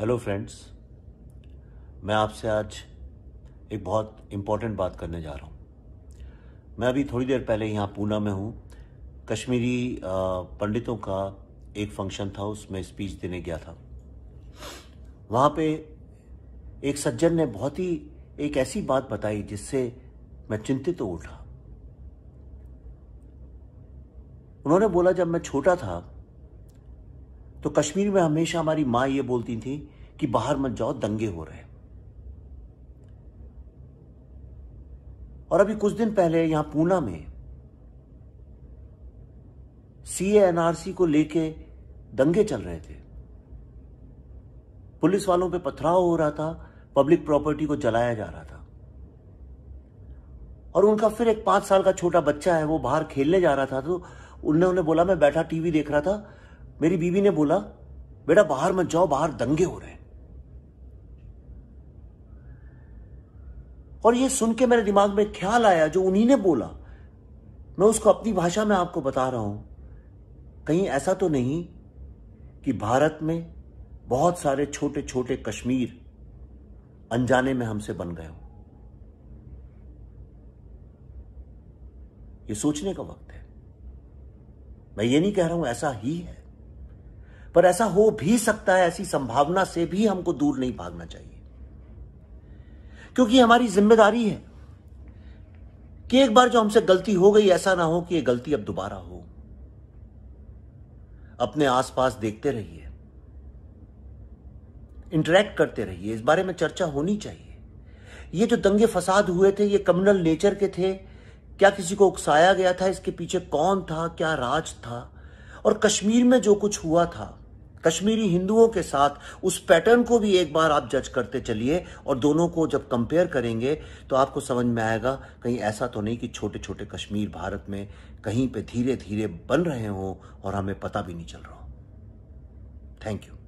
hello friends मैं आपसे आज एक बहुत इम्पॉर्टेंट बात करने जा रहा हूँ मैं अभी थोड़ी देर पहले यहाँ पूना में हूँ कश्मीरी पंडितों का एक फंक्शन था उसमें स्पीच देने गया था वहाँ पे एक सज्जन ने बहुत ही एक ऐसी बात बताई जिससे मैं चिंतित तो उठा उन्होंने बोला जब मैं छोटा था तो कश्मीर में हमेशा हमारी माँ ये बोलती थी कि बाहर मत जाओ दंगे हो रहे और अभी कुछ दिन पहले यहां पूना में सी एनआरसी को लेके दंगे चल रहे थे पुलिस वालों पे पथराव हो रहा था पब्लिक प्रॉपर्टी को जलाया जा रहा था और उनका फिर एक पांच साल का छोटा बच्चा है वो बाहर खेलने जा रहा था तो उन्होंने बोला मैं बैठा टीवी देख रहा था मेरी बीवी ने बोला बेटा बाहर मत जाओ बाहर दंगे हो रहे हैं और ये सुन के मेरे दिमाग में ख्याल आया जो उन्हीं ने बोला मैं उसको अपनी भाषा में आपको बता रहा हूं कहीं ऐसा तो नहीं कि भारत में बहुत सारे छोटे छोटे कश्मीर अनजाने में हमसे बन गए हो ये सोचने का वक्त है मैं ये नहीं कह रहा हूं ऐसा ही है पर ऐसा हो भी सकता है ऐसी संभावना से भी हमको दूर नहीं भागना चाहिए क्योंकि हमारी जिम्मेदारी है कि एक बार जो हमसे गलती हो गई ऐसा ना हो कि यह गलती अब दोबारा हो अपने आसपास देखते रहिए इंटरेक्ट करते रहिए इस बारे में चर्चा होनी चाहिए ये जो दंगे फसाद हुए थे ये कम्युनल नेचर के थे क्या किसी को उकसाया गया था इसके पीछे कौन था क्या राज था और कश्मीर में जो कुछ हुआ था कश्मीरी हिंदुओं के साथ उस पैटर्न को भी एक बार आप जज करते चलिए और दोनों को जब कंपेयर करेंगे तो आपको समझ में आएगा कहीं ऐसा तो नहीं कि छोटे छोटे कश्मीर भारत में कहीं पे धीरे धीरे बन रहे हों और हमें पता भी नहीं चल रहा हो थैंक यू